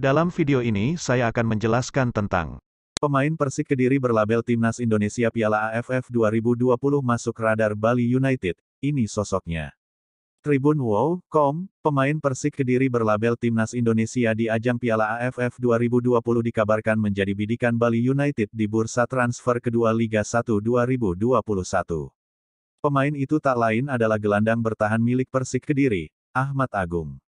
Dalam video ini saya akan menjelaskan tentang Pemain Persik Kediri berlabel Timnas Indonesia Piala AFF 2020 masuk radar Bali United, ini sosoknya. Tribun Wow.com, pemain Persik Kediri berlabel Timnas Indonesia di ajang Piala AFF 2020 dikabarkan menjadi bidikan Bali United di bursa transfer kedua Liga 1 2021. Pemain itu tak lain adalah gelandang bertahan milik Persik Kediri, Ahmad Agung.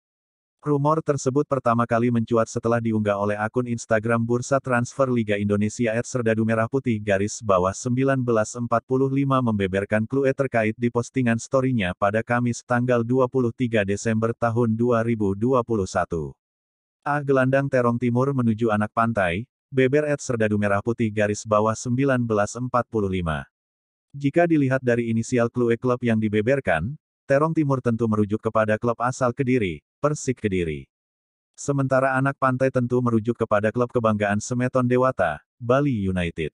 Rumor tersebut pertama kali mencuat setelah diunggah oleh akun Instagram Bursa Transfer Liga Indonesia @serdadu merah putih garis bawah 1945 membeberkan klue terkait di postingan story-nya pada Kamis tanggal 23 Desember tahun 2021. A. Gelandang Terong Timur menuju anak pantai, beber @serdadu merah putih garis bawah 1945. Jika dilihat dari inisial klue klub yang dibeberkan, Terong Timur tentu merujuk kepada klub asal Kediri, Persik Kediri. Sementara anak pantai tentu merujuk kepada klub kebanggaan Semeton Dewata, Bali United.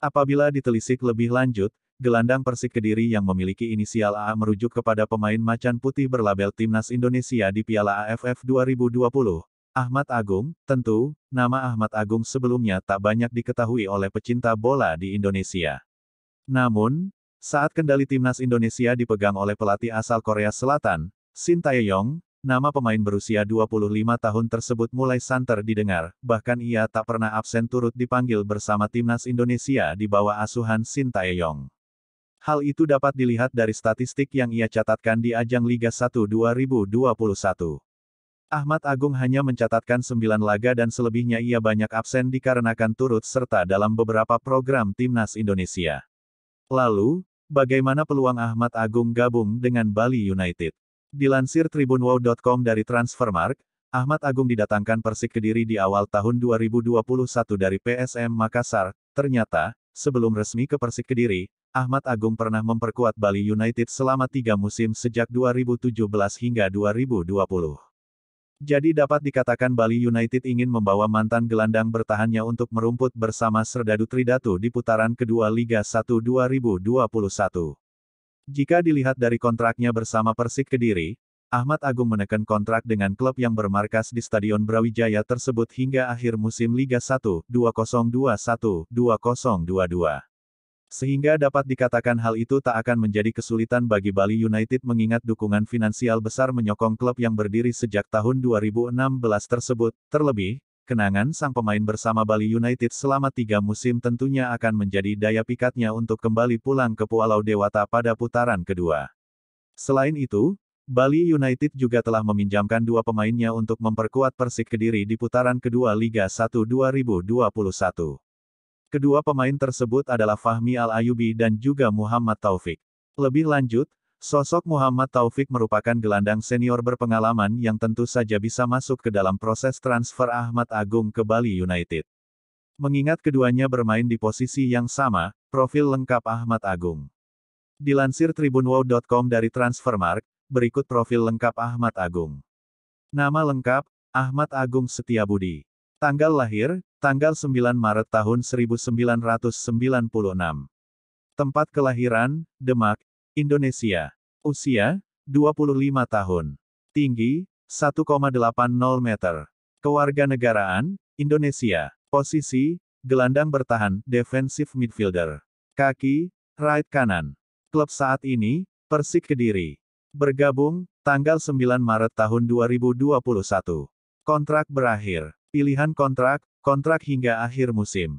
Apabila ditelisik lebih lanjut, gelandang Persik Kediri yang memiliki inisial AA merujuk kepada pemain macan putih berlabel Timnas Indonesia di Piala AFF 2020. Ahmad Agung, tentu, nama Ahmad Agung sebelumnya tak banyak diketahui oleh pecinta bola di Indonesia. Namun, saat kendali Timnas Indonesia dipegang oleh pelatih asal Korea Selatan, Shin Tae-yong nama pemain berusia 25 tahun tersebut mulai santer didengar, bahkan ia tak pernah absen turut dipanggil bersama timnas Indonesia di bawah asuhan Sintayong. Hal itu dapat dilihat dari statistik yang ia catatkan di ajang Liga 1 2021. Ahmad Agung hanya mencatatkan 9 laga dan selebihnya ia banyak absen dikarenakan turut serta dalam beberapa program timnas Indonesia. Lalu, bagaimana peluang Ahmad Agung gabung dengan Bali United? Dilansir tribunwow.com dari Transfermark, Ahmad Agung didatangkan Persik Kediri di awal tahun 2021 dari PSM Makassar. Ternyata, sebelum resmi ke Persik Kediri, Ahmad Agung pernah memperkuat Bali United selama tiga musim sejak 2017 hingga 2020. Jadi dapat dikatakan Bali United ingin membawa mantan gelandang bertahannya untuk merumput bersama Serdadu Tridatu di putaran kedua Liga 1 2021. Jika dilihat dari kontraknya bersama Persik Kediri, Ahmad Agung menekan kontrak dengan klub yang bermarkas di Stadion Brawijaya tersebut hingga akhir musim Liga 1 2021-2022. Sehingga dapat dikatakan hal itu tak akan menjadi kesulitan bagi Bali United mengingat dukungan finansial besar menyokong klub yang berdiri sejak tahun 2016 tersebut. Terlebih, Kenangan sang pemain bersama Bali United selama tiga musim tentunya akan menjadi daya pikatnya untuk kembali pulang ke Pulau Dewata pada putaran kedua. Selain itu, Bali United juga telah meminjamkan dua pemainnya untuk memperkuat Persik Kediri di putaran kedua Liga 1 2021. Kedua pemain tersebut adalah Fahmi Al-Ayubi dan juga Muhammad Taufik. Lebih lanjut, Sosok Muhammad Taufik merupakan gelandang senior berpengalaman yang tentu saja bisa masuk ke dalam proses transfer Ahmad Agung ke Bali United. Mengingat keduanya bermain di posisi yang sama, profil lengkap Ahmad Agung. Dilansir tribunwow.com dari Transfermark, berikut profil lengkap Ahmad Agung. Nama lengkap, Ahmad Agung Setiabudi. Tanggal lahir, tanggal 9 Maret tahun 1996. Tempat kelahiran, Demak, Indonesia. Usia, 25 tahun. Tinggi, 1,80 meter. Kewarganegaraan, Indonesia. Posisi, gelandang bertahan, defensive midfielder. Kaki, right kanan. Klub saat ini, Persik Kediri. Bergabung, tanggal 9 Maret tahun 2021. Kontrak berakhir. Pilihan kontrak, kontrak hingga akhir musim.